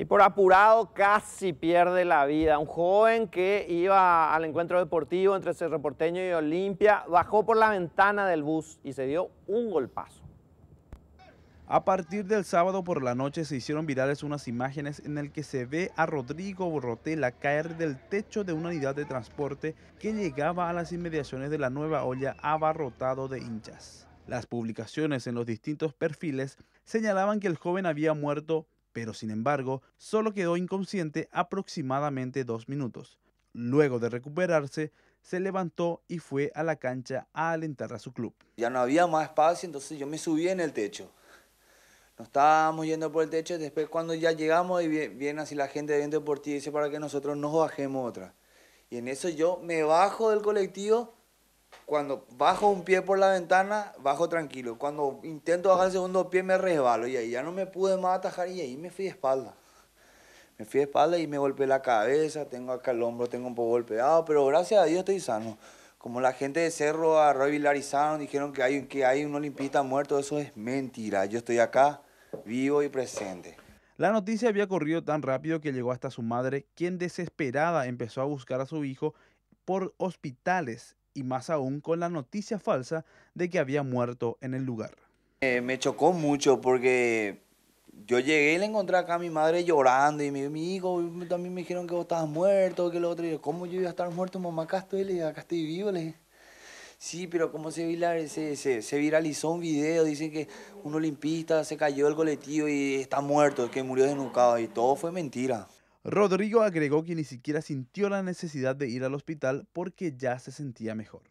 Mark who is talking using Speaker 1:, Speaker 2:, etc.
Speaker 1: Y por apurado casi pierde la vida. Un joven que iba al encuentro deportivo entre Cerro Porteño y Olimpia bajó por la ventana del bus y se dio un
Speaker 2: golpazo. A partir del sábado por la noche se hicieron virales unas imágenes en el que se ve a Rodrigo Borrotela caer del techo de una unidad de transporte que llegaba a las inmediaciones de la nueva olla abarrotado de hinchas. Las publicaciones en los distintos perfiles señalaban que el joven había muerto pero sin embargo solo quedó inconsciente aproximadamente dos minutos. Luego de recuperarse, se levantó y fue a la cancha a alentar a su club.
Speaker 1: Ya no había más espacio, entonces yo me subí en el techo. Nos estábamos yendo por el techo, y después cuando ya llegamos y viene así la gente de Viento Deportivo dice para que nosotros nos bajemos otra. Y en eso yo me bajo del colectivo cuando bajo un pie por la ventana, bajo tranquilo. Cuando intento bajar el segundo pie, me resbalo y ahí ya no me pude más atajar y ahí me fui de espalda. Me fui de espalda y me golpeé la cabeza, tengo acá el hombro, tengo un poco golpeado, pero gracias a Dios estoy sano. Como la gente de Cerro a Roy dijeron que hay, que hay un olimpista muerto, eso es mentira. Yo estoy acá, vivo y presente.
Speaker 2: La noticia había corrido tan rápido que llegó hasta su madre, quien desesperada empezó a buscar a su hijo por hospitales y más aún con la noticia falsa de que había muerto en el lugar.
Speaker 1: Eh, me chocó mucho porque yo llegué y le encontré acá a mi madre llorando y mi, mi hijo también me dijeron que vos estabas muerto, que lo otro. yo, ¿cómo yo iba a estar muerto, mamá? Acá estoy, le acá estoy vivo, Sí, pero como se, viralizó un video, dice que un olimpista se cayó del colectivo y está muerto, que murió desnucado y todo
Speaker 2: fue mentira. Rodrigo agregó que ni siquiera sintió la necesidad de ir al hospital porque ya se sentía mejor.